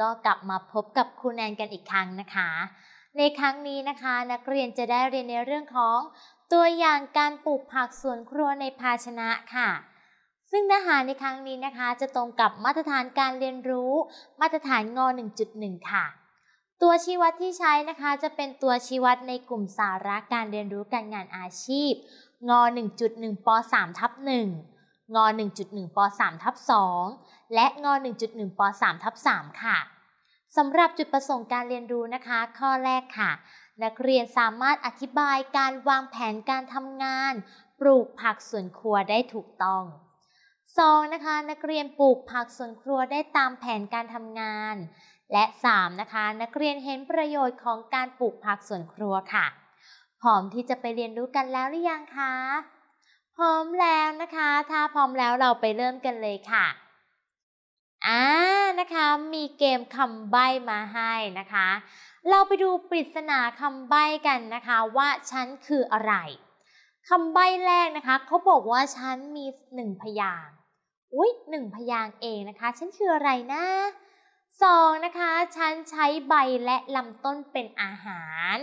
ก็กลับมาพบกับครูแนนกันอีกครั้งนะคะ ในครั้งนี้นะคะนักเรียนจะได้เรียนในเรื่องของ ตัวอย่างการปลูกผักสวนครัวในภาชนะค่ะ ซึ่งเนื้อหาในครั้งนี้นะคะ จะตรงกับมาตรฐานการเรียนรู้ มาตรฐานง 1.1 ค่ะ ตัวชี้วัดที่ใช้นะคะจะเป็นตัวชี้วัดในกลุ่มสาระการเรียนรู้การงานอาชีพ ง 1.1ป3ทับ1ง1.1ป3ทับ2และง1.1ป3ทับ3ค่ะสำหรับจุดประสงค์การเรียนรู้นะคะ ข้อแรกค่ะ นักเรียนสามารถอธิบายการวางแผนการทำงาน ปลูกผักสวนครัวได้ถูกต้องสองนะคะ นักเรียนปลูกผักสวนครัวได้ตามแผนการทำงาน และ 3. นะคะ นักเรียนเห็นประโยชน์ของการปลูกผักสวนครัวค่ะ พร้อมที่จะไปเรียนรู้กันแล้วหรือยังคะ พร้อมแล้วนะคะ ถ้าพร้อมแล้วเราไปเริ่มกันเลยค่ะอ่านะคะมีเกมคำใบ้มาให้นะคะ เราไปดูปริศนาคำใบ้กันนะคะว่าฉันคืออะไรคำใบ้แรกนะคะเขาบอกว่าฉันมีหนึ่งพยางอุ้ยหนึ่งพยางเองนะคะฉันคืออะไรนะสองนะคะฉันใช้ใบและลำต้นเป็นอาหาร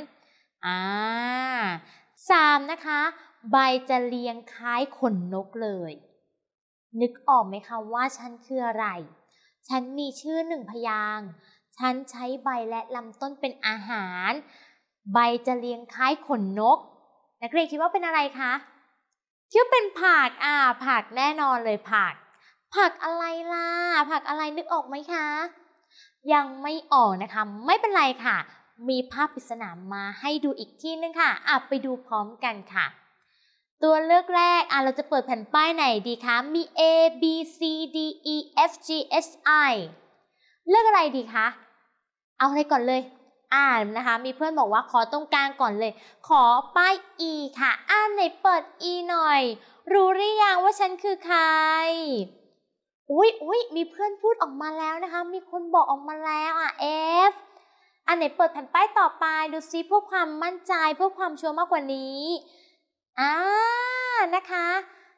อ่าสามนะคะใบจะเรียงคล้ายขนนกเลย นึกออกไหมคะว่าฉันคืออะไรฉันมีชื่อหนึ่งพยาง ฉันใช้ใบและลำต้นเป็นอาหาร ใบจะเลี้ยงคล้ายขนนก นักเรียนคิดว่าเป็นอะไรคะคิดว่าเป็นผักอ่าผักแน่นอนเลยผัก ผักอะไรล่ะ ผักอะไรนึกออกไหมคะ ยังไม่ออกนะคะ ไม่เป็นไรค่ะ มีภาพปริศนามาให้ดูอีกที่นึงค่ะอ่ะไปดูพร้อมกันค่ะตัวเลือกแรกอ่ะเราจะเปิดแผ่นป้ายไหนดีคะมี A B C D E F G H I เลือกอะไรดีคะเอาอะไรก่อนเลย อ่านนะคะมีเพื่อนบอกว่าขอตรงกลางก่อนเลย ขอป้าย E ค่ะอ่านไหนเปิด E หน่อย รู้หรือยังว่าฉันคือใครอุ้ยอุ้ยมีเพื่อนพูดออกมาแล้วนะคะ มีคนบอกออกมาแล้วอ่ะ F อันไหนเปิดแผ่นป้ายต่อไป ดูซิเพื่อความมั่นใจเพื่อความชัวร์มากกว่านี้อ่านะคะ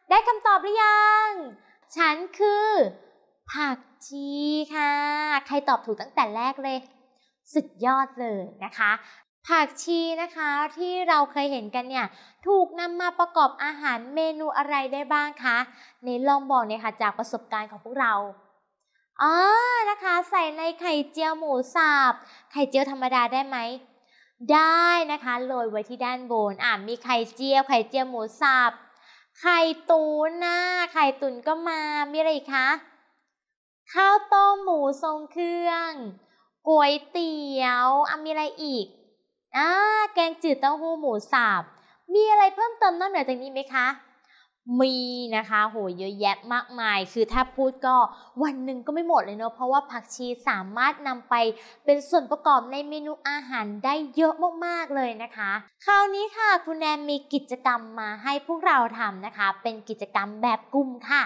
ได้คำตอบหรือยัง ฉันคือ ผักชีค่ะ ใครตอบถูกตั้งแต่แรกเลย สุดยอดเลยนะคะผักชีนะคะที่เราเคยเห็นกันเนี่ยถูกนำมาประกอบอาหารเมนูอะไรได้บ้างคะในลองบอกเนี่ยค่ะจากประสบการณ์ของพวกเราอ๋อนะคะ ใส่ในไข่เจียวหมูสับไข่เจียวธรรมดาได้ไหมได้นะคะโรยไว้ที่ด้านบนอ่ะมีไข่เจียวไข่เจียวหมูสับไข่ตุ๋นนะไข่ตุ๋นก็มา มีอะไรคะข้าวต้มหมูทรงเครื่องก๋วยเตี๋ยวอ่ะมีอะไรอีกอ่าแกงจืดเต้าหู้หมูสับมีอะไรเพิ่มเติมนอกเหนือจากนี้ไหมคะมีนะคะโหเยอะแยะมากมาย คือถ้าพูดก็วันหนึ่งก็ไม่หมดเลยเนาะเพราะว่าผักชีสามารถนำไปเป็นส่วนประกอบในเมนูอาหารได้เยอะมาก ๆ เลยนะคะ คราวนี้ค่ะ คุณแอนมีกิจกรรมมาให้พวกเราทำนะคะเป็นกิจกรรมแบบกลุ่มค่ะ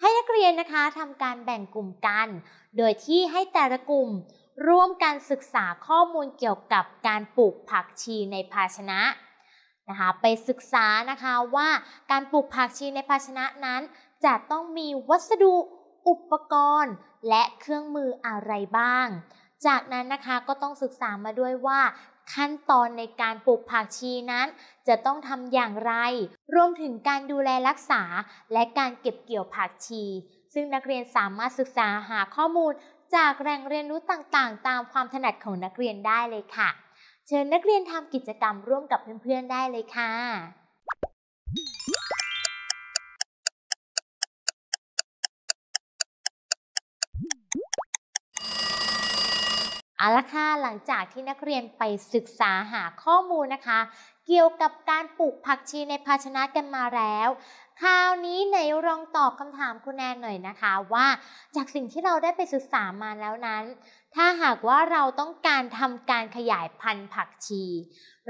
ให้นักเรียนนะคะทำการแบ่งกลุ่มกัน โดยที่ให้แต่ละกลุ่ม ร่วมการศึกษาข้อมูลเกี่ยวกับการปลูกผักชีในภาชนะนะคะไปศึกษานะคะว่าการปลูกผักชีในภาชนะนั้น จะต้องมีวัสดุอุปกรณ์ และเครื่องมืออะไรบ้าง จากนั้นนะคะก็ต้องศึกษามาด้วยว่า ขั้นตอนในการปลูกผักชีนั้น จะต้องทำอย่างไรรวมถึงการดูแลรักษาและการเก็บเกี่ยวผักชี ซึ่งนักเรียนสามารถศึกษาหาข้อมูลจากแหล่งเรียนรู้ต่างๆ ตามความถนัดของนักเรียนได้เลยค่ะเชิญนักเรียนทำกิจกรรมร่วมกับเพื่อนๆได้เลยค่ะ เอาละค่ะ หลังจากที่นักเรียนไปศึกษาหาข้อมูลนะคะเกี่ยวกับการปลูกผักชีในภาชนะกันมาแล้ว คราวนี้ไหนลองตอบคำถามคุณแอนหน่อยนะคะว่าจากสิ่งที่เราได้ไปศึกษามาแล้วนั้น ถ้าหากว่าเราต้องการทำการขยายพันธุ์ผักชี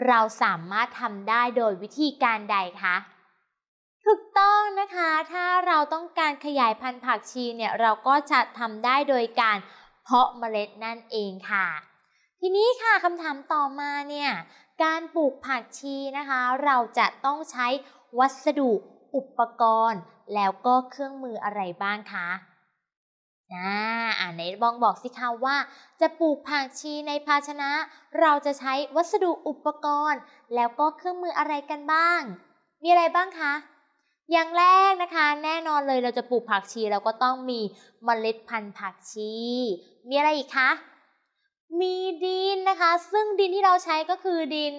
เราสามารถทำได้โดยวิธีการใดคะถูกต้องนะคะถ้าเราต้องการขยายพันธุ์ผักชีเนี่ยเราก็จะทำได้โดยการเพาะเมล็ดนั่นเองค่ะ ทีนี้ค่ะคำถามต่อมาเนี่ยการปลูกผักชีนะคะ เราจะต้องใช้วัสดุอุปกรณ์ แล้วก็เครื่องมืออะไรบ้างคะนะอ่าไหนบองบอกสิคะว่า จะปลูกผักชีในภาชนะ เราจะใช้วัสดุอุปกรณ์ แล้วก็เครื่องมืออะไรกันบ้าง มีอะไรบ้างคะ อย่างแรกนะคะ แน่นอนเลยเราจะปลูกผักชีเราก็ต้องมีเมล็ดพันธุ์ผักชี มีอะไรอีกคะ มีดินะคะซึ่งดินที่เราใช้ก็คือดิน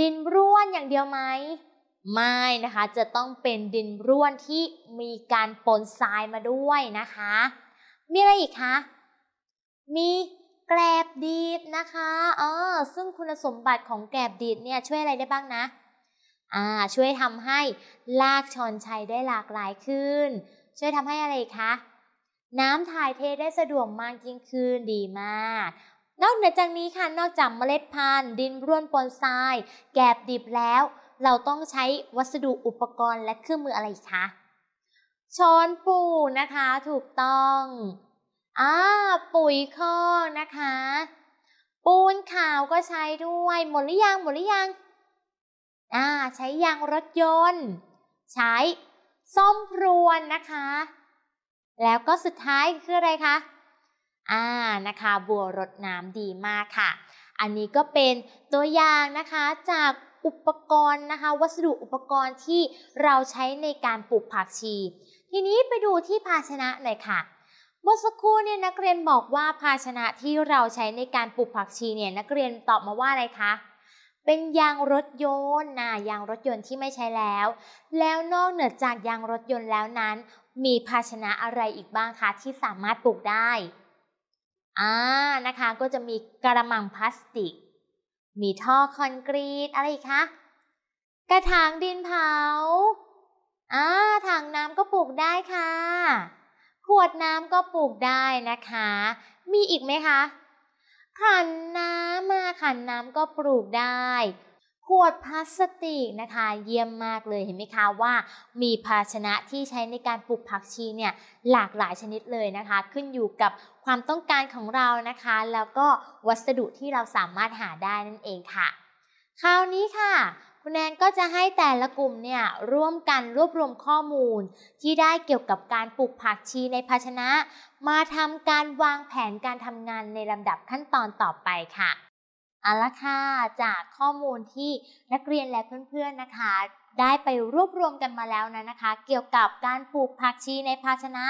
ดินร่วนอย่างเดียวไหมไม่นะคะจะต้องเป็นดินร่วนที่มีการปนทรายมาด้วยนะคะ มีอะไรอีกคะ มีแกลบดีบนะคะเออซึ่งคุณสมบัติของแกลบดีบเนี่ยช่วยอะไรได้บ้างนะอ่าช่วยทำให้ลากชอนชัยได้หลากหลายขึ้น ช่วยทำให้อะไรคะน้ำถ่ายเทได้สะดวกมากยิ่งขึ้นดีมากนอกจากนี้ค่ะ นอกจากเมล็ดพันธุ์ดินร่วนปนทราย แกบดิบแล้ว เราต้องใช้วัสดุอุปกรณ์และเครื่องมืออะไรคะช้อนปูนะคะถูกต้องอ่าปุ๋ยคอกนะคะ ปูนขาวก็ใช้ด้วย หมดหรือยัง หมดหรือยัง อ่าใช้ยางรถยนต์ ใช้ส้มพรวนนะคะ แล้วก็สุดท้ายคืออะไรคะอ่านะคะบัวรดน้ำดีมากค่ะ อันนี้ก็เป็นตัวอย่างนะคะจากอุปกรณ์นะคะวัสดุอุปกรณ์ที่เราใช้ในการปลูกผักชี ทีนี้ไปดูที่ภาชนะหน่อยค่ะเมื่อสักครู่เนี่ยนักเรียนบอกว่าภาชนะที่เราใช้ในการปลูกผักชีเนี่ยนักเรียนตอบมาว่าอะไรคะเป็นยางรถยนต์นะยางรถยนต์ที่ไม่ใช้แล้ว แล้วนอกเหนือจากยางรถยนต์แล้วนั้นมีภาชนะอะไรอีกบ้างคะที่สามารถปลูกได้อ่านะคะก็จะมีกระมังพลาสติก มีท่อคอนกรีตอะไรอีกคะ กระถางดินเผาอ่าถังน้ำก็ปลูกได้ค่ะ ขวดน้ำก็ปลูกได้นะคะ มีอีกไหมคะขันน้ำมาขันน้ำก็ปลูกได้ ขวดพลาสติกนะคะเยี่ยมมากเลยเห็นไหมคะว่ามีภาชนะที่ใช้ในการปลูกผักชีเนี่ยหลากหลายชนิดเลยนะคะขึ้นอยู่กับความต้องการของเรานะคะ แล้วก็วัสดุที่เราสามารถหาได้นั่นเองค่ะ คราวนี้ค่ะ คุณแนนก็จะให้แต่ละกลุ่มเนี่ยร่วมกันรวบรวมข้อมูล ที่ได้เกี่ยวกับการปลูกผักชีในภาชนะมาทำการวางแผนการทำงานในลำดับขั้นตอนต่อไปค่ะ เอาละค่ะ จากข้อมูลที่นักเรียนและเพื่อนๆ นะคะ ได้ไปรวบรวมกันมาแล้วนะนะคะ เกี่ยวกับการปลูกผักชีในภาชนะ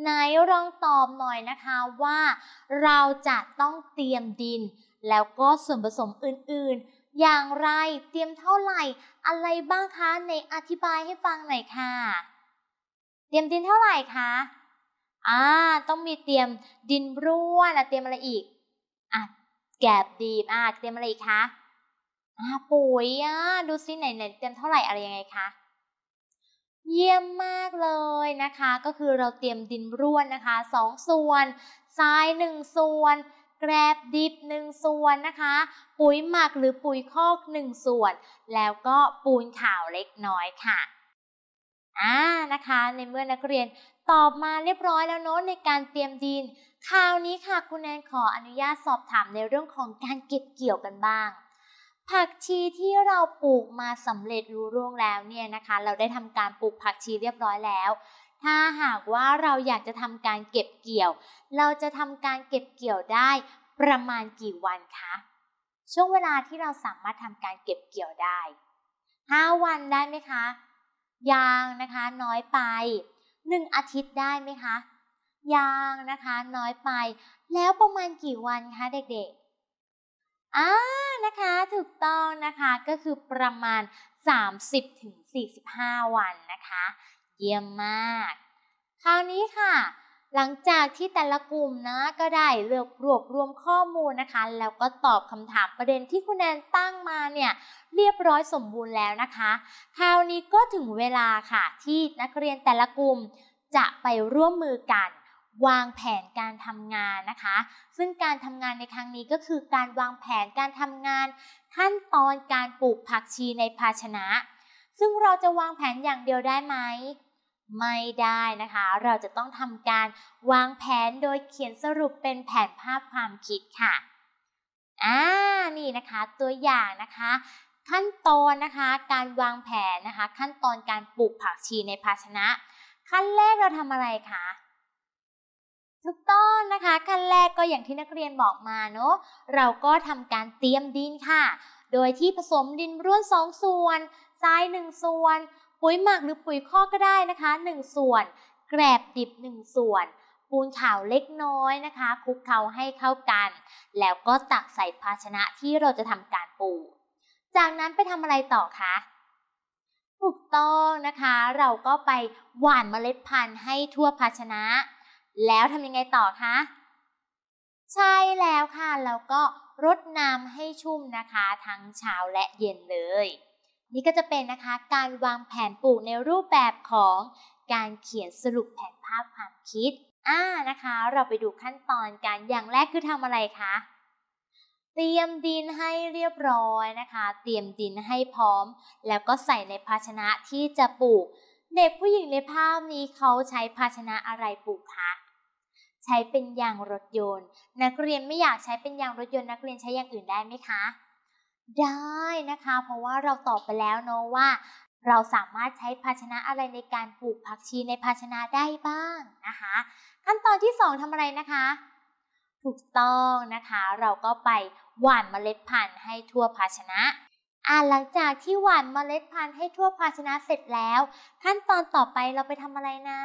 ไหนลองตอบหน่อยนะคะว่าเราจะต้องเตรียมดิน แล้วก็ส่วนผสมอื่นๆ อย่างไรเตรียมเท่าไหร่อะไรบ้างคะในอธิบายให้ฟังหน่อยค่ะ เตรียมดินเท่าไหร่คะอ่าต้องมีเตรียมดินร่วนเตรียมอะไรอีกอ่ะแกบดีอ่ะเตรียมอะไรอีกคะอ่ะปุ๋ยอ่ะดูซิไหนไหนเตรียมเท่าไหร่อะไรยังไงคะเยี่ยมมากเลยนะคะ ก็คือเราเตรียมดินร่วนนะคะ 2 ส่วนทราย1ส่วน แกรบดิบ1ส่วนนะคะ ปุ๋ยหมักหรือปุ๋ยคอก1ส่วน แล้วก็ปูนขาวเล็กน้อยค่ะ อ่านะคะในเมื่อนักเรียนตอบมาเรียบร้อยแล้วเนาะในการเตรียมดินคราวนี้ค่ะคุณแนนขออนุญาตสอบถามในเรื่องของการเก็บเกี่ยวกันบ้างผักชีที่เราปลูกมาสำเร็จรู้ร่วงแล้วเนี่ยนะคะ เราได้ทำการปลูกผักชีเรียบร้อยแล้ว ถ้าหากว่าเราอยากจะทำการเก็บเกี่ยว เราจะทำการเก็บเกี่ยวได้ ประมาณกี่วันคะช่วงเวลาที่เราสามารถทำการเก็บเกี่ยวได้ 5 วันได้ไหมคะยางนะคะน้อยไป 1 อาทิตย์ได้ไหมคะยางนะคะ น้อยไป แล้วประมาณกี่วันคะเด็ก ๆอ้านะคะถูกต้องนะคะก็คือประมาณ 30-45 วันนะคะ เยี่ยมมาก คราวนี้ค่ะ หลังจากที่แต่ละกลุ่มนะก็ได้เลือกรวบรวมข้อมูลนะคะ แล้วก็ตอบคำถามประเด็นที่คุณแอนตั้งมาเนี่ยเรียบร้อยสมบูรณ์แล้วนะคะ คราวนี้ก็ถึงเวลาค่ะ ที่นักเรียนแต่ละกลุ่มจะไปร่วมมือกันวางแผนการทำงานนะคะ ซึ่งการทำงานในครั้งนี้ก็คือการวางแผนการทำงาน ขั้นตอนการปลูกผักชีในภาชนะ ซึ่งเราจะวางแผนอย่างเดียวได้ไหม ไม่ได้นะคะ เราจะต้องทำการวางแผนโดยเขียนสรุปเป็นแผนภาพความคิดค่ะ อ่า นี่นะคะตัวอย่างนะคะ ขั้นตอนนะคะการวางแผนนะคะ ขั้นตอนการปลูกผักชีในภาชนะ ขั้นแรกเราทำอะไรคะถูกต้องนะคะขั้นแรกก็อย่างที่นักเรียนบอกมาเนาะเราก็ทำการเตรียมดินค่ะ โดยที่ผสมดินร่วน 2 ส่วนทราย 1 ส่วน ปุ๋ยหมักหรือปุ๋ยคอกก็ได้นะคะ 1 ส่วน แกลบดิบ 1 ส่วน ปูนขาวเล็กน้อยนะคะคลุกเคล้าให้เข้ากัน แล้วก็ตักใส่ภาชนะที่เราจะทำการปูจากนั้นไปทำอะไรต่อคะถูกต้องนะคะ เราก็ไปหว่านเมล็ดพันธุ์ให้ทั่วภาชนะแล้วทำยังไงต่อคะ ใช่แล้วค่ะแล้วก็รดน้ำให้ชุ่มนะคะ ทั้งเช้าและเย็นเลย นี่ก็จะเป็นนะคะการวางแผนปลูกในรูปแบบของการเขียนสรุปแผนภาพความคิดอ่านะคะ เราไปดูขั้นตอนกัน อย่างแรกคือทำอะไรคะเตรียมดินให้เรียบร้อยนะคะ เตรียมดินให้พร้อม แล้วก็ใส่ในภาชนะที่จะปลูกเด็กผู้หญิงในภาพนี้เขาใช้ภาชนะอะไรปลูกคะใช้เป็นยางรถยนต์ นักเรียนไม่อยากใช้เป็นยางรถยนต์นักเรียนใช้อย่างอื่นได้ไหมคะ ได้นะคะ เพราะว่าเราตอบไปแล้วเนาะว่า เราสามารถใช้ภาชนะอะไรในการปลูกผักชีในภาชนะได้บ้างนะคะ ขั้นตอนที่2ทำอะไรนะคะ ถูกต้องนะคะเราก็ไปหว่านเมล็ดพันธุ์ให้ทั่วภาชนะ อ่าหลังจากที่หว่านเมล็ดพันธุ์ให้ทั่วภาชนะเสร็จแล้ว ขั้นตอนต่อไปเราไปทำอะไรนะ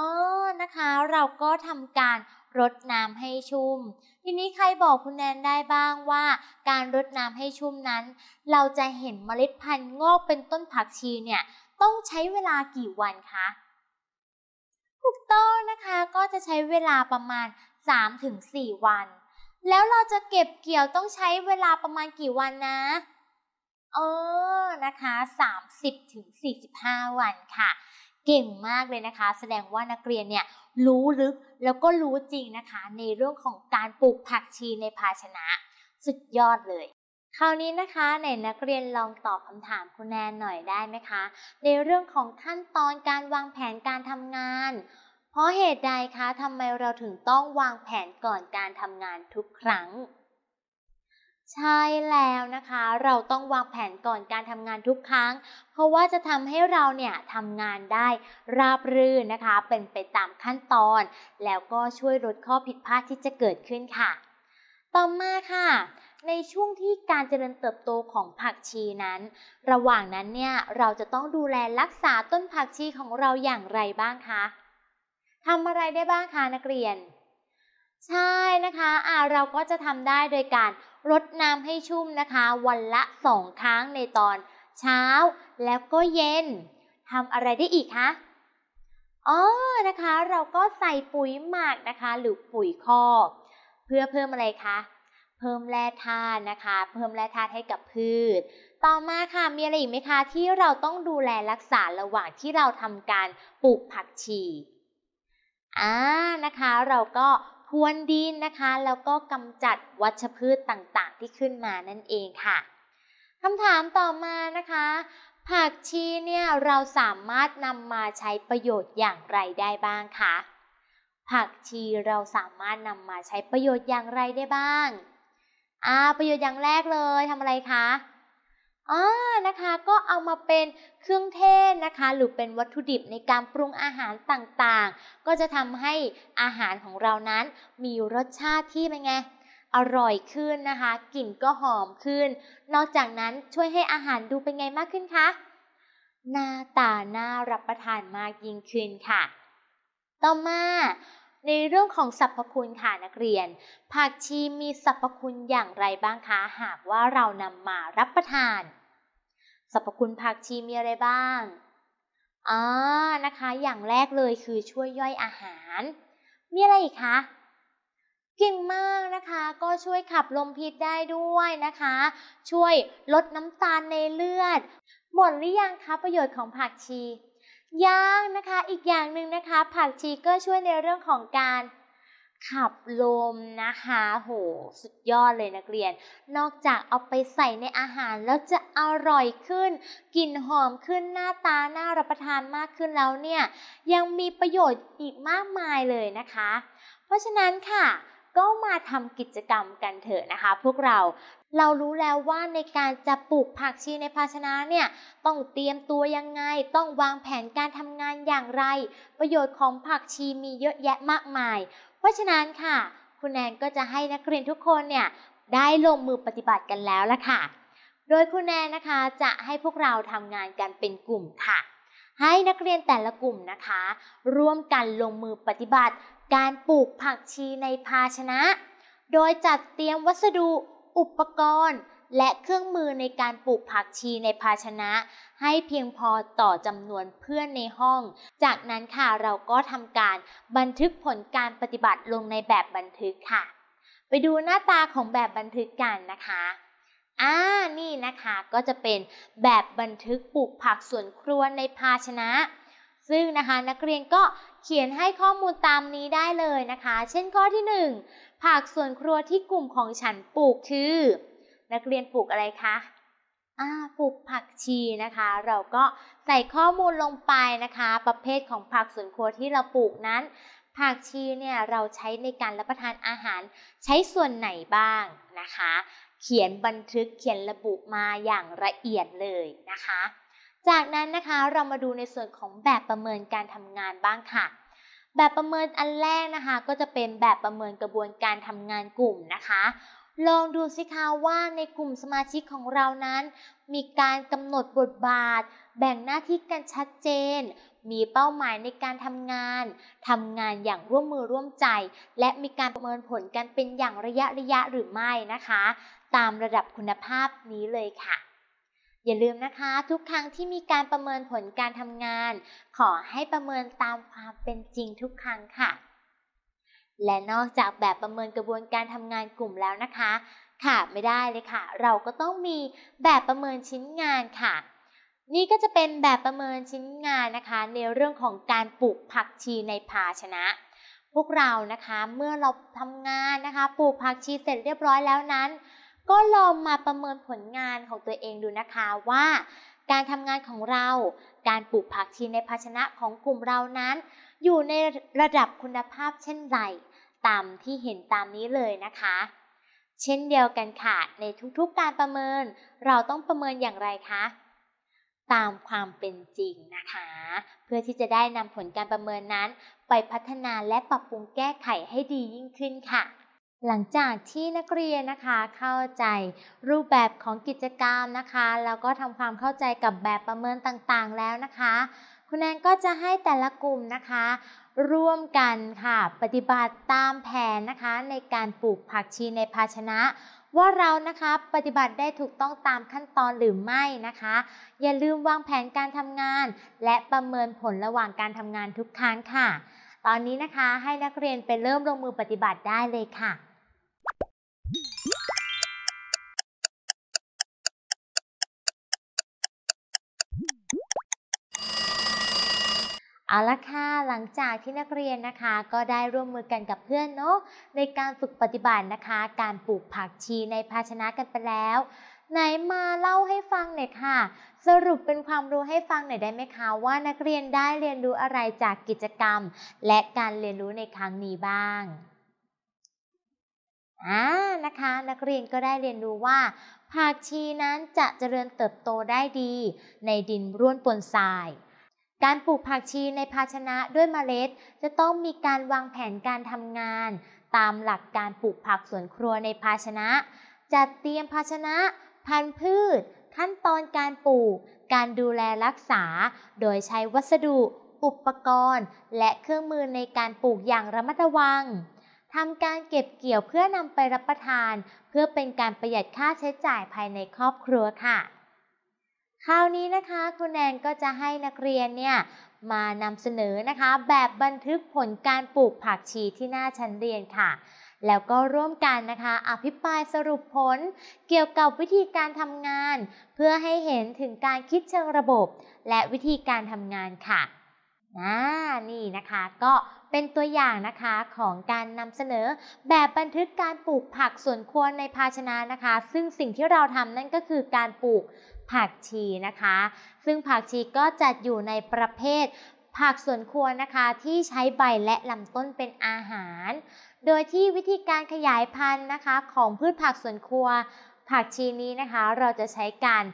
เออนะคะเราก็ทำการรดน้ำให้ชุ่ม ทีนี้ใครบอกคุณแนนได้บ้างว่า การรดน้ำให้ชุ่มนั้น เราจะเห็นเมล็ดพันธุ์งอกเป็นต้นผักชีเนี่ยต้องใช้เวลากี่วันคะถูกต้องนะคะก็จะใช้เวลาประมาณ 3-4 วัน แล้วเราจะเก็บเกี่ยวต้องใช้เวลาประมาณกี่วันนะเออนะคะ 30-45 วันค่ะเก่งมากเลยนะคะแสดงว่านักเรียนเนี่ยรู้ลึกแล้วก็รู้จริงนะคะในเรื่องของการปลูกผักชีในภาชนะสุดยอดเลย คราวนี้นะคะไหนนักเรียนลองตอบคำถามคุณแนนหน่อยได้ไหมคะ ในเรื่องของขั้นตอนการวางแผนการทำงาน เพราะเหตุใดคะทำไมเราถึงต้องวางแผนก่อนการทำงานทุกครั้งใช่แล้วนะคะเราต้องวางแผนก่อนการทำงานทุกครั้ง เพราะว่าจะทำให้เราเนี่ยทำงานได้ราบรื่นนะคะ เป็นไปตามขั้นตอน แล้วก็ช่วยลดข้อผิดพลาดที่จะเกิดขึ้นค่ะ ต่อมาค่ะ ในช่วงที่การเจริญเติบโตของผักชีนั้น ระหว่างนั้นเนี่ย เราจะต้องดูแลรักษาต้นผักชีของเราอย่างไรบ้างคะทำอะไรได้บ้างคะนักเรียน ใช่นะคะาเราก็จะทำได้โดยการรดน้ำให้ชุ่มนะคะ วันละสองครั้งในตอนเช้าแล้วก็เย็นทำอะไรได้อีกคะอ๋อนะคะเราก็ใส่ปุ๋ยหมักนะคะหรือปุ๋ยคอกเพื่อเพิ่มอะไรคะ เพิ่มแร่ธาตุนะคะ เพิ่มแร่ธาตุให้กับพืช ต่อมาค่ะมีอะไรอีกไหมคะ ที่เราต้องดูแลรักษาระหว่างที่เราทำการปลูกผักชีอ่านะคะเราก็พรวนดินนะคะแล้วก็กำจัดวัชพืชต่าง ๆ ที่ขึ้นมานั่นเองค่ะคำถามต่อมานะคะ ผักชีเนี่ยเราสามารถนำมาใช้ประโยชน์อย่างไรได้บ้างคะผักชีเราสามารถนำมาใช้ประโยชน์อย่างไรได้บ้างอ่าประโยชน์อย่างแรกเลยทำอะไรคะอ่านะคะก็เอามาเป็นเครื่องเทศนะคะ หรือเป็นวัตถุดิบในการปรุงอาหารต่างๆ ก็จะทำให้อาหารของเรานั้นมีรสชาติที่เป็นไงอร่อยขึ้นนะคะกลิ่นก็หอมขึ้น นอกจากนั้นช่วยให้อาหารดูเป็นไงมากขึ้นคะหน้าตาน่ารับประทานมากยิ่งขึ้นค่ะ ต่อมาในเรื่องของสรรพคุณค่ะนักเรียนผักชีมีสรรพคุณอย่างไรบ้างคะหากว่าเรานำมารับประทานสรรพคุณผักชีมีอะไรบ้าง อ๋อ นะคะ อย่างแรกเลยคือช่วยย่อยอาหาร มีอะไรอีกคะเก่งมากนะคะ ก็ช่วยขับลมพิษได้ด้วยนะคะ ช่วยลดน้ำตาลในเลือด หมดหรือยังคะประโยชน์ของผักชียังนะคะอีกอย่างหนึ่งนะคะ ผักชีก็ช่วยในเรื่องของการขับลมนะคะโหสุดยอดเลยนักเรียน นอกจากเอาไปใส่ในอาหารแล้วจะอร่อยขึ้นกลิ่นหอมขึ้นหน้าตาน่ารับประทานมากขึ้นแล้วเนี่ยยังมีประโยชน์อีกมากมายเลยนะคะ เพราะฉะนั้นค่ะก็มาทำกิจกรรมกันเถอะนะคะ พวกเราเรารู้แล้วว่าในการจะปลูกผักชีในภาชนะเนี่ยต้องเตรียมตัวยังไงต้องวางแผนการทำงานอย่างไร ประโยชน์ของผักชีมีเยอะแยะมากมายเพราะฉะนั้นค่ะคุณแนนก็จะให้นักเรียนทุกคนเนี่ยได้ลงมือปฏิบัติกันแล้วละค่ะโดยคุณแนนนะคะจะให้พวกเราทำงานกันเป็นกลุ่มค่ะ ให้นักเรียนแต่ละกลุ่มนะคะ ร่วมกันลงมือปฏิบัติ การปลูกผักชีในภาชนะ โดยจัดเตรียมวัสดุอุปกรณ์และเครื่องมือในการปลูกผักชีในภาชนะ ให้เพียงพอต่อจำนวนเพื่อนในห้อง จากนั้นค่ะเราก็ทำการบันทึกผลการปฏิบัติลงในแบบบันทึกค่ะ ไปดูหน้าตาของแบบบันทึกกันนะคะ อ่า นี่นะคะ ก็จะเป็นแบบบันทึกปลูกผักสวนครัวในภาชนะ ซึ่งนะคะนักเรียนก็เขียนให้ข้อมูลตามนี้ได้เลยนะคะ เช่นข้อที่ 1ผักสวนครัวที่กลุ่มของฉันปลูกคือนักเรียนปลูกอะไรคะปลูกผักชีนะคะ เราก็ใส่ข้อมูลลงไปนะคะ ประเภทของผักสวนครัวที่เราปลูกนั้น ผักชีเนี่ยเราใช้ในการรับประทานอาหาร ใช้ส่วนไหนบ้างนะคะ เขียนบันทึกเขียนระบุมาอย่างละเอียดเลยนะคะ จากนั้นนะคะเรามาดูในส่วนของแบบประเมินการทำงานบ้างค่ะ แบบประเมินอันแรกนะคะ ก็จะเป็นแบบประเมินกระบวนการทำงานกลุ่มนะคะลองดูสิคะว่าในกลุ่มสมาชิกของเรานั้น มีการกำหนดบทบาท แบ่งหน้าที่กันชัดเจน มีเป้าหมายในการทำงานทำงานอย่างร่วมมือร่วมใจ และมีการประเมินผลกันเป็นอย่างระยะระยะหรือไม่นะคะ ตามระดับคุณภาพนี้เลยค่ะ อย่าลืมนะคะทุกครั้งที่มีการประเมินผลการทำงาน ขอให้ประเมินตามความเป็นจริงทุกครั้งค่ะและนอกจากแบบประเมินกระบวนการทำงานกลุ่มแล้วนะคะ ขาดไม่ได้เลยค่ะ เราก็ต้องมีแบบประเมินชิ้นงานค่ะ นี่ก็จะเป็นแบบประเมินชิ้นงานนะคะ ในเรื่องของการปลูกผักชีในภาชนะ พวกเรานะคะเมื่อเราทำงานนะคะ ปลูกผักชีเสร็จเรียบร้อยแล้วนั้น ก็ลองมาประเมินผลงานของตัวเองดูนะคะว่าการทำงานของเรา การปลูกผักชีในภาชนะของกลุ่มเรานั้นอยู่ในระดับคุณภาพเช่นไรตามที่เห็นตามนี้เลยนะคะ เช่นเดียวกันค่ะในทุกๆการประเมิน เราต้องประเมินอย่างไรคะ ตามความเป็นจริงนะคะ เพื่อที่จะได้นำผลการประเมินนั้น ไปพัฒนาและปรับปรุงแก้ไขให้ดียิ่งขึ้นค่ะ หลังจากที่นักเรียนนะคะ เข้าใจรูปแบบของกิจกรรมนะคะแล้วก็ทำความเข้าใจกับแบบประเมินต่างๆ แล้วนะคะคุณแอนก็จะให้แต่ละกลุ่มนะคะ ร่วมกันค่ะ ปฏิบัติตามแผนนะคะในการปลูกผักชีในภาชนะ ว่าเรานะคะปฏิบัติได้ถูกต้องตามขั้นตอนหรือไม่นะคะ อย่าลืมวางแผนการทำงานและประเมินผลระหว่างการทำงานทุกครั้งค่ะ ตอนนี้นะคะให้นักเรียนไปเริ่มลงมือปฏิบัติได้เลยค่ะเอาละค่ะ หลังจากที่นักเรียนนะคะก็ได้ร่วมมือกันกับเพื่อนเนาะในการฝึกปฏิบัตินะคะการปลูกผักชีในภาชนะกันไปแล้วไหนมาเล่าให้ฟังหน่อยค่ะสรุปเป็นความรู้ให้ฟังหน่อยได้ไหมคะ ว่านักเรียนได้เรียนรู้อะไรจากกิจกรรม และการเรียนรู้ในครั้งนี้บ้างอ่านะคะนักเรียนก็ได้เรียนรู้ว่า ผักชีนั้นจะเจริญเติบโตได้ดี ในดินร่วนปนทรายการปลูกผักชีในภาชนะด้วยเมล็ด จะต้องมีการวางแผนการทำงาน ตามหลักการปลูกผักสวนครัวในภาชนะ จัดเตรียมภาชนะ พันธุ์พืช ขั้นตอนการปลูกการดูแลรักษา โดยใช้วัสดุอุปกรณ์ และเครื่องมือในการปลูกอย่างระมัดระวังทำการเก็บเกี่ยวเพื่อนำไปรับประทาน เพื่อเป็นการประหยัดค่าใช้จ่ายภายในครอบครัวค่ะคราวนี้นะคะคุณแนนก็จะให้นักเรียนเนี่ยมานำเสนอนะคะ แบบบันทึกผลการปลูกผักชีที่หน้าชั้นเรียนค่ะ แล้วก็ร่วมกันนะคะ อภิปรายสรุปผล เกี่ยวกับวิธีการทำงาน เพื่อให้เห็นถึงการคิดเชิงระบบ และวิธีการทำงานค่ะนนี่นะคะ ก็เป็นตัวอย่างนะคะของการนำเสนอ แบบบันทึกการปลูกผักสวนครัวในภาชนะนะคะ ซึ่งสิ่งที่เราทำนั่นก็คือการปลูกผักชีนะคะ ซึ่งผักชีก็จัดอยู่ในประเภทผักสวนครัวนะคะที่ใช้ใบและลำต้นเป็นอาหาร โดยที่วิธีการขยายพันธุ์นะคะของพืชผักสวนครัว ผักชีนี้นะคะเราจะใช้การ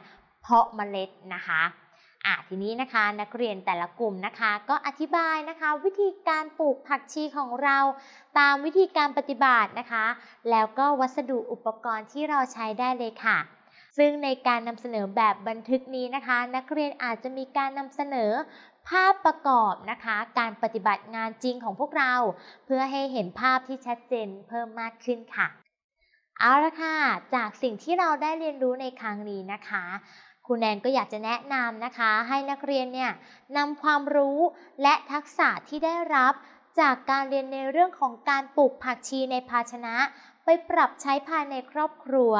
เพาะเมล็ดนะคะอ่ะทีนี้นะคะนักเรียนแต่ละกลุ่มนะคะ ก็อธิบายนะคะวิธีการปลูกผักชีของเราตามวิธีการปฏิบัตินะคะ แล้วก็วัสดุอุปกรณ์ที่เราใช้ได้เลยค่ะซึ่ง ในการนำเสนอแบบบันทึกนี้นะคะ นักเรียนอาจจะมีการนำเสนอภาพประกอบนะคะ การปฏิบัติงานจริงของพวกเรา เพื่อให้เห็นภาพที่ชัดเจนเพิ่มมากขึ้นค่ะ เอาละค่ะจากสิ่งที่เราได้เรียนรู้ในครั้งนี้นะคะครูแนนก็อยากจะแนะนำนะคะ ให้นักเรียนเนี่ยนำความรู้และทักษะที่ได้รับจากการเรียนในเรื่องของการปลูกผักชีในภาชนะ ไปปรับใช้ภายในครอบครัว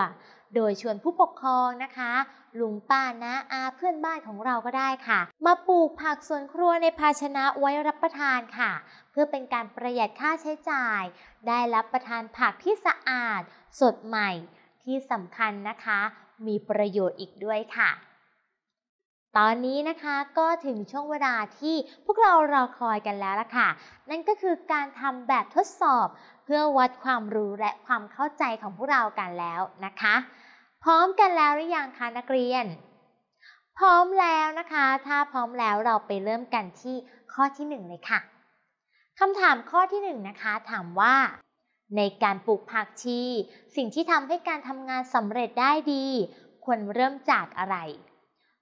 โดยชวนผู้ปกครองนะคะ ลุงป้านะอา เพื่อนบ้านของเราก็ได้ค่ะ มาปลูกผักสวนครัวในภาชนะไว้รับประทานค่ะ เพื่อเป็นการประหยัดค่าใช้จ่าย ได้รับประทานผักที่สะอาด สดใหม่ ที่สำคัญนะคะ มีประโยชน์อีกด้วยค่ะ ตอนนี้นะคะ ก็ถึงช่วงเวลาที่พวกเรารอคอยกันแล้วล่ะค่ะ นั่นก็คือการทำแบบทดสอบเพื่อวัดความรู้และความเข้าใจของพวกเรากันแล้วนะคะพร้อมกันแล้วหรือยังคะนักเรียน พร้อมแล้วนะคะ ถ้าพร้อมแล้วเราไปเริ่มกันที่ข้อที่1เลยค่ะคำถามข้อที่1นนะคะถามว่า ในการปลูกผักชีสิ่งที่ทำให้การทำงานสำเร็จได้ดี ควรเริ่มจากอะไร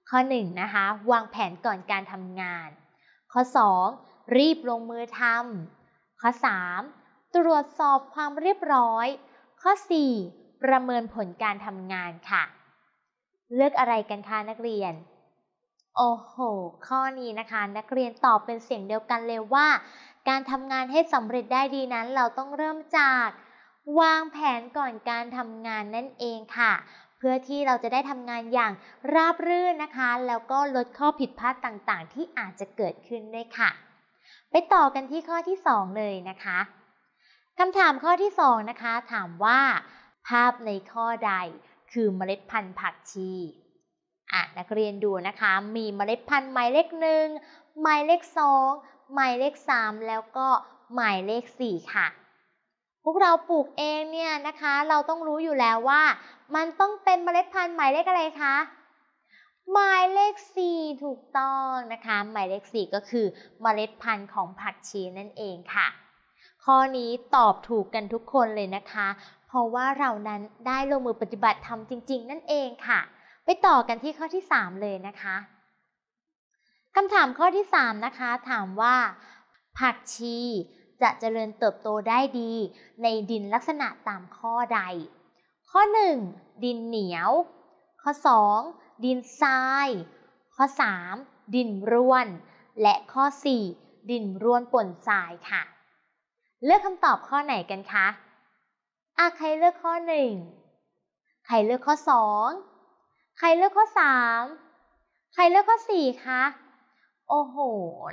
ข้อ1นนะคะวางแผนก่อนการทำงาน ข้อ2รีบลงมือทำข้อ3ตรวจสอบความเรียบร้อย ข้อ4ประเมินผลการทำงานค่ะ เลือกอะไรกันคะนักเรียน โอ้โห ข้อนี้นะคะ นักเรียนตอบเป็นเสียงเดียวกันเลยว่า การทำงานให้สำเร็จได้ดีนั้น เราต้องเริ่มจาก วางแผนก่อนการทำงานนั่นเองค่ะ เพื่อที่เราจะได้ทำงานอย่างราบรื่นนะคะ แล้วก็ลดข้อผิดพลาดต่าง ๆ ที่อาจจะเกิดขึ้นด้วยค่ะ ไปต่อกันที่ข้อที่ 2 เลยนะคะ คำถามข้อที่2นะคะถามว่าภาพในข้อใดคือเมล็ดพันธุ์ผักชีอ่ะนักเรียนดูนะคะ มีเมล็ดพันธุ์หมายเลขหนึ่ง หมายเลขสองหมายเลขสาม แล้วก็หมายเลขสี่ค่ะ พวกเราปลูกเองเนี่ยนะคะ เราต้องรู้อยู่แล้วว่า มันต้องเป็นเมล็ดพันธุ์หมายเลขอะไรคะ หมายเลขสี่ถูกต้องนะคะ หมายเลขสี่ก็คือ เมล็ดพันธุ์ของผักชีนั่นเองค่ะ ข้อนี้ตอบถูกกันทุกคนเลยนะคะเพราะว่าเรานั้นได้ลงมือปฏิบัติทำจริงๆ นั่นเองค่ะ ไปต่อกันที่ข้อที่ 3 เลยนะคะ คำถามข้อที่ 3 นะคะ ถามว่า ผักชีจะเจริญเติบโตได้ดีในดินลักษณะตามข้อใด ข้อ 1 ดินเหนียว ข้อ 2 ดินทราย ข้อ 3 ดินร่วน และข้อ 4 ดินร่วนป่นทรายค่ะ เลือกคำตอบข้อไหนกันคะอะใครเลือกข้อหนึ่งใครเลือกข้อสองใครเลือกข้อสามใครเลือกข้อสี่คะ โอ้โห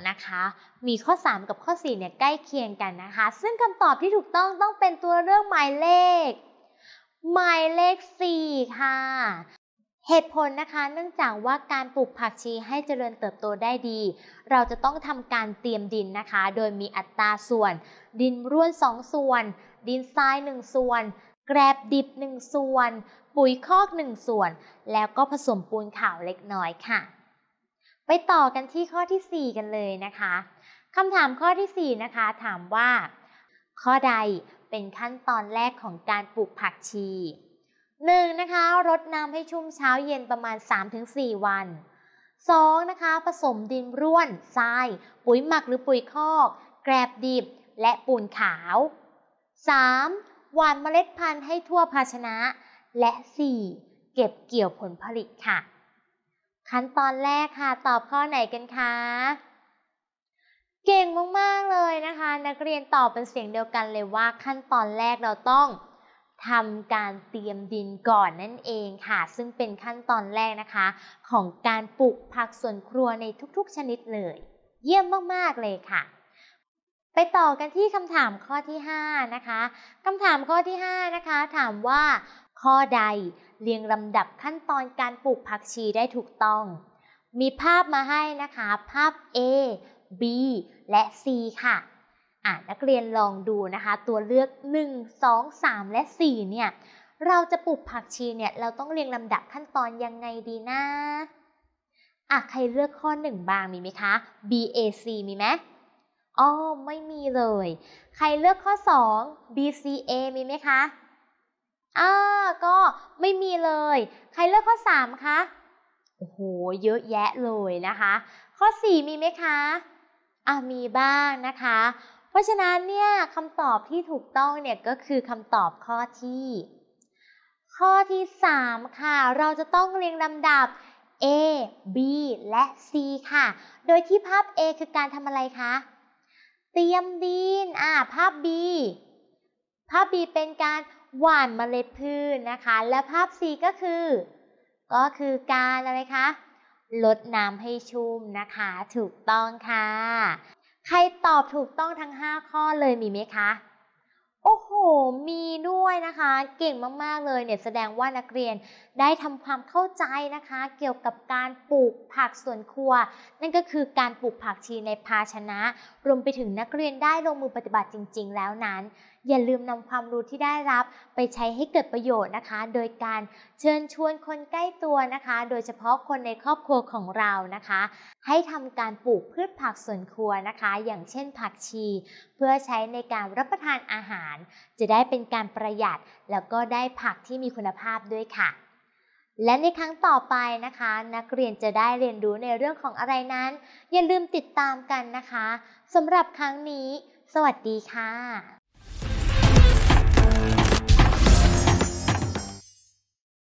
นะคะ มีข้อ3กับข้อ4เนี่ยใกล้เคียงกันนะคะ ซึ่งคำตอบที่ถูกต้องต้องเป็นตัวเลือกหมายเลข หมายเลข4ค่ะ เหตุผลนะคะเนื่องจากว่าการปลูกผักชีให้เจริญเติบโตได้ดี เราจะต้องทำการเตรียมดินนะคะ โดยมีอัตราส่วน ดินร่วน 2 ส่วนดินทราย1ส่วน แกรบดิบ 1 ส่วน ปุ๋ยคอก 1 ส่วน แล้วก็ผสมปูนขาวเล็กน้อยค่ะ ไปต่อกันที่ข้อที่ 4 กันเลยนะคะ คำถามข้อที่ 4 นะคะ ถามว่า ข้อใดเป็นขั้นตอนแรกของการปลูกผักชี 1. นะคะรดน้ำให้ชุ่มเช้าเย็นประมาณ 3-4 วัน 2. นะคะผสมดินร่วนทราย ปุ๋ยหมักหรือปุ๋ยคอก แกลบดิบ และปูนขาว 3. หว่านเมล็ดพันธุ์ให้ทั่วภาชนะ และ 4. เก็บเกี่ยวผลผลิตค่ะ ขั้นตอนแรกค่ะ ตอบข้อไหนกันคะเก่งมากๆเลยนะคะ นักเรียนตอบเป็นเสียงเดียวกันเลยว่าขั้นตอนแรกเราต้องทำการเตรียมดินก่อนนั่นเองค่ะ ซึ่งเป็นขั้นตอนแรกนะคะ ของการปลูกผักสวนครัวในทุกๆชนิดเลย เยี่ยมมากๆเลยค่ะไปต่อกันที่คำถามข้อที่ 5 นะคะ คำถามข้อที่ 5 นะคะ ถามว่า ข้อใดเรียงลำดับขั้นตอนการปลูกผักชีได้ถูกต้อง มีภาพมาให้นะคะ ภาพ A B และ C ค่ะ อ่านักเรียนลองดูนะคะ ตัวเลือก 1 2 3 และ 4 เนี่ย เราจะปลูกผักชีเนี่ยเราต้องเรียงลำดับขั้นตอนยังไงดีนะ อ่ะ ใครเลือกข้อ 1 บ้างมีไหมคะ B A C มีไหมอ๋อไม่มีเลย ใครเลือกข้อ 2 BCA มีไหมคะ อ่าก็ไม่มีเลย ใครเลือกข้อ 3คะ โอ้โห เยอะแยะเลยนะคะ ข้อ 4 มีไหมคะ อ่ามีบ้างนะคะ เพราะฉะนั้นเนี่ยคำตอบที่ถูกต้องเนี่ยก็คือคำตอบข้อที่ ข้อที่3ค่ะเราจะต้องเรียงลำดับ A B และ C ค่ะ โดยที่ภาพ A คือการทำอะไรคะเตรียมดิน อ่า ภาพ B ภาพ B เป็นการหว่านเมล็ดพืชนนะคะ และภาพ C ก็คือ ก็คือการอะไรคะลดน้ำให้ชุ่มนะคะ ถูกต้องค่ะ ใครตอบถูกต้องทั้ง 5 ข้อเลยมีไหมคะโอ้โห มีด้วยนะคะ เก่งมากๆเลย เนี่ยแสดงว่านักเรียนได้ทำความเข้าใจนะคะเกี่ยวกับการปลูกผักสวนครัว นั่นก็คือการปลูกผักชีในภาชนะ รวมไปถึงนักเรียนได้ลงมือปฏิบัติจริงๆ แล้วนั้นอย่าลืมนำความรู้ที่ได้รับไปใช้ให้เกิดประโยชน์นะคะ โดยการเชิญชวนคนใกล้ตัวนะคะ โดยเฉพาะคนในครอบครัวของเรานะคะ ให้ทำการปลูกพืชผักสวนครัวนะคะ อย่างเช่นผักชี เพื่อใช้ในการรับประทานอาหาร จะได้เป็นการประหยัด แล้วก็ได้ผักที่มีคุณภาพด้วยค่ะ และในครั้งต่อไปนะคะ นักเรียนจะได้เรียนรู้ในเรื่องของอะไรนั้น อย่าลืมติดตามกันนะคะสำหรับครั้งนี้ สวัสดีค่ะ